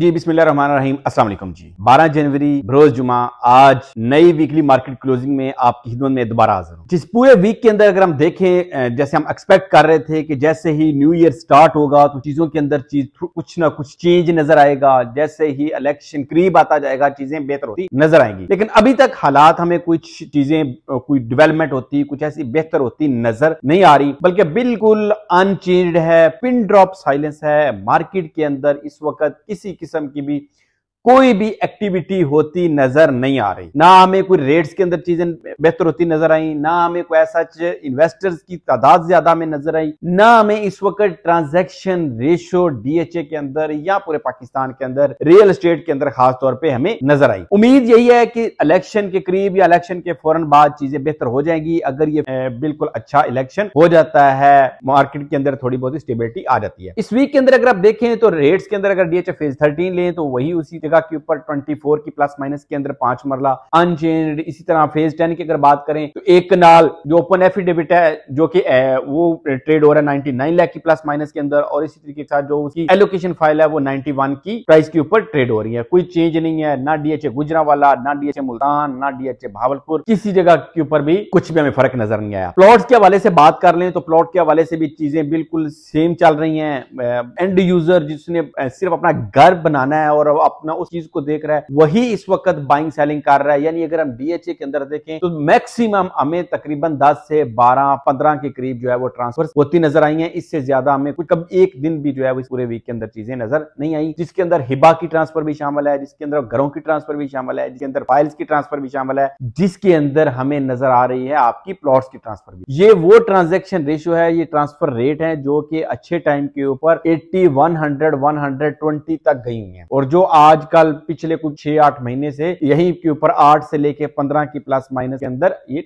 जी बिस्मिल रहमान रही असल जी 12 जनवरी रोज जुमा आज नई वीकली मार्केट क्लोजिंग में आपकी खिदमत में दोबारा हाजिर हूँ जिस पूरे वीक के अंदर अगर हम देखें जैसे हम एक्सपेक्ट कर रहे थे कि जैसे ही न्यू ईयर स्टार्ट होगा तो चीजों के अंदर चीज कुछ ना कुछ चेंज नजर आएगा जैसे ही इलेक्शन करीब आता जाएगा चीजें बेहतर होती नजर आएंगी लेकिन अभी तक हालात हमें कुछ चीजें कोई डिवेलपमेंट होती कुछ ऐसी बेहतर होती नजर नहीं आ रही बल्कि बिल्कुल अनचेंज है पिन ड्रॉप साइलेंस है मार्केट के अंदर इस वक्त किसी किसी किस्म की भी कोई भी एक्टिविटी होती नजर नहीं आ रही ना हमें कोई रेट्स के अंदर चीजें बेहतर होती नजर आई ना हमें कोई ऐसा इन्वेस्टर्स की तादाद ज्यादा हमें नजर आई ना हमें इस वक्त ट्रांजैक्शन रेशो डीएचए के अंदर या पूरे पाकिस्तान के अंदर रियल एस्टेट के अंदर खास तौर पे हमें नजर आई उम्मीद यही है कि इलेक्शन के करीब या इलेक्शन के फौरन बाद चीजें बेहतर हो जाएंगी अगर ये बिल्कुल अच्छा इलेक्शन हो जाता है मार्केट के अंदर थोड़ी बहुत स्टेबिलिटी आ जाती है इस वीक के अंदर अगर आप देखें तो रेट्स के अंदर अगर डीएचए फेज थर्टीन लें तो वही उसी जगह मरला के ऊपर 24 की प्लस माइनस के अंदर पांच मरला अनचेंज इसी तरह फेज टेन की अगर बात करें तो एक कनाल जो ओपन एफिडेविट है जो कि वो ट्रेड हो रहा है नाइनटी नाइन लाख की प्लस माइनस के अंदर और इसी तरीके के साथ जो उसकी एलोकेशन फाइल है वो नाइनटी वन की प्राइस के ऊपर ट्रेड हो रही है कोई चेंज नहीं है ना डीएचए वाला ना डीएचए मुल्तान ना डीएचए भावलपुर किसी जगह के ऊपर भी कुछ भी हमें फर्क नजर नहीं आया प्लॉट के हवाले से बात कर लें तो प्लॉट के हवाले से भी चीजें बिल्कुल सेम चल रही हैं एंड यूजर जिसने सिर्फ अपना घर बनाना है और अपना उस चीज को देख रहा है वही इस वक्त बाइंग सेलिंग कर रहा है यानी अगर हम डीएचए के अंदर देखें तो मैक्सिमम हमें तकरीबन दस से बारह पंद्रह के करीब जो है वो ट्रांसफर होती नजर आई है इससे ज्यादा हमें कुछ कब एक दिन भी जो है वो इस पूरे वीक के अंदर चीजें नजर नहीं आई जिसके अंदर हिबा की ट्रांसफर भी शामिल है जिसके अंदर घरों की ट्रांसफर भी शामिल है जिसके अंदर फाइल्स की ट्रांसफर भी शामिल है जिसके अंदर हमें नजर आ रही है आपकी प्लॉट की ट्रांसफर भी ये वो ट्रांजेक्शन रेशियो है ये ट्रांसफर रेट है जो कि अच्छे टाइम के ऊपर 80 100 120 तक गई हुई है और जो आज आजकल पिछले कुछ छह आठ महीने से यही के ऊपर आठ से लेके पंद्रह की प्लस माइनस के अंदर ये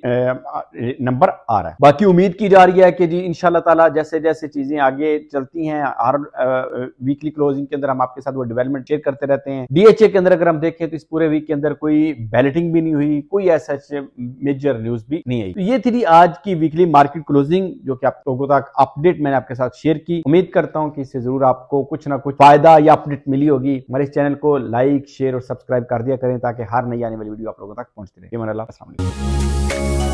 नंबर आ रहा है बाकी उम्मीद की जा रही है कि जी इनशाला ताला जैसे जैसे चीजें आगे चलती हैं हर वीकली क्लोजिंग के अंदर हम आपके साथ वो डेवलपमेंट शेयर करते रहते हैं डीएचए के अंदर अगर हम देखें तो इस पूरे वीक के अंदर कोई बैलेटिंग भी नहीं हुई कोई ऐसा मेजर न्यूज भी नहीं आई तो ये थी आज की वीकली मार्केट क्लोजिंग जो कि आप लोगों तक अपडेट मैंने आपके साथ शेयर की उम्मीद करता हूँ कि इससे जरूर आपको कुछ ना कुछ फायदा या अपडेट मिली होगी हमारे चैनल को लाइक शेयर और सब्सक्राइब कर दिया करें ताकि हर नई आने वाली वीडियो आप लोगों तक पहुंचती रहे